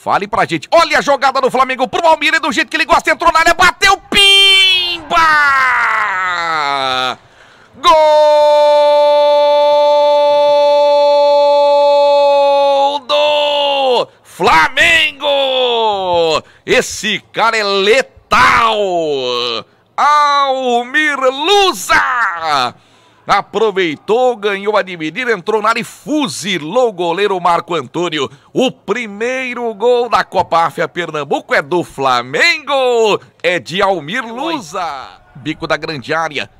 Fale pra gente. Olha a jogada do Flamengo pro Palmeiras do jeito que ele gosta. Entrou na área, bateu, pimba! Gol do Flamengo! Esse cara é letal! Almir Lusa! aproveitou, ganhou a dividir, entrou na área e fuzilou o goleiro Marco Antônio. O primeiro gol da Copa áfrica Pernambuco é do Flamengo, é de Almir Lusa. Bico da grande área,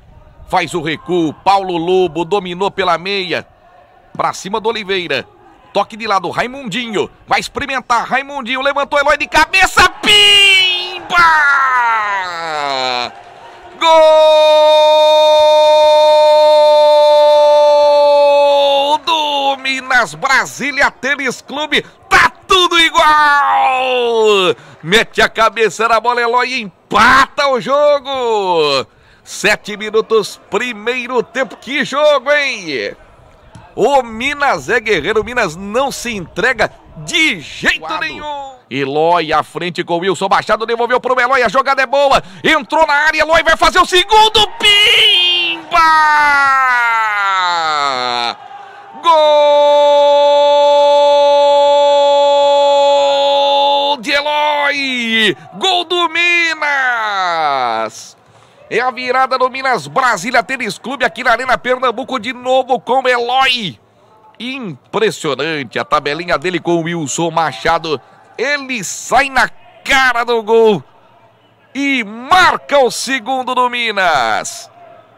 faz o recuo, Paulo Lobo dominou pela meia, pra cima do Oliveira. Toque de lado, Raimundinho, vai experimentar, Raimundinho levantou, Eloy de cabeça, pimba! Gol! Minas, Brasília Tênis Clube, tá tudo igual! Mete a cabeça na bola, Eloy, e empata o jogo! Sete minutos, primeiro tempo, que jogo, hein? O Minas é guerreiro, o Minas não se entrega de jeito Guado. nenhum. Eloy à frente com Wilson Baixado, devolveu pro Eloy, a jogada é boa. Entrou na área, Eloy vai fazer o segundo, pimba! Gol do Minas. É a virada do Minas Brasília Tênis Clube aqui na Arena Pernambuco de novo com Eloy. Impressionante a tabelinha dele com o Wilson Machado. Ele sai na cara do gol e marca o segundo do Minas.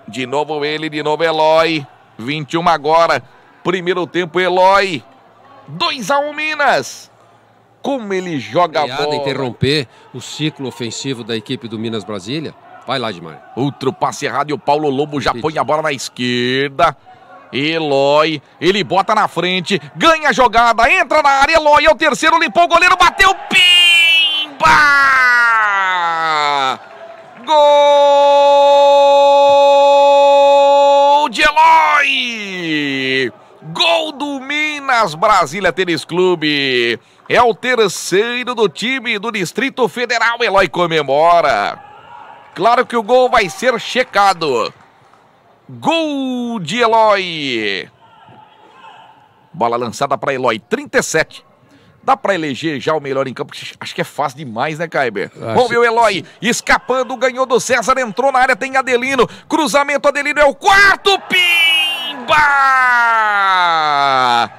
De novo ele, de novo Eloy. 21 agora. Primeiro tempo Eloy. 2 a 1 Minas como ele joga a bola. interromper o ciclo ofensivo da equipe do Minas Brasília. Vai lá, Edmar. Outro passe errado e o Paulo Lobo já põe a bola na esquerda. Eloy, ele bota na frente, ganha a jogada, entra na área, Eloy é o terceiro, limpou o goleiro, bateu, pimba! Gol de Eloy! Gol do Minas Brasília Tênis Clube. É o terceiro do time do Distrito Federal. Eloy comemora. Claro que o gol vai ser checado. Gol de Eloy. Bola lançada para Eloy, 37. Dá para eleger já o melhor em campo? Acho que é fácil demais, né, Kaiber? Vamos Bom, o Eloy, escapando, ganhou do César, entrou na área, tem Adelino. Cruzamento, Adelino é o quarto, pi! Oba!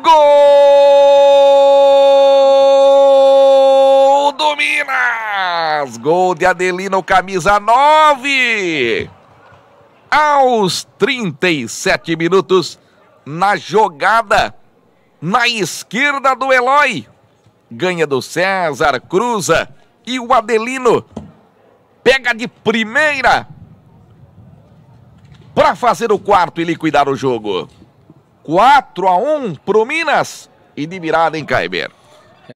Gol do Minas! Gol de Adelino, camisa 9! Aos 37 minutos, na jogada, na esquerda do Eloy. Ganha do César, cruza e o Adelino pega de primeira para fazer o quarto e liquidar o jogo. 4 a 1 para o Minas e de virada em Caiber.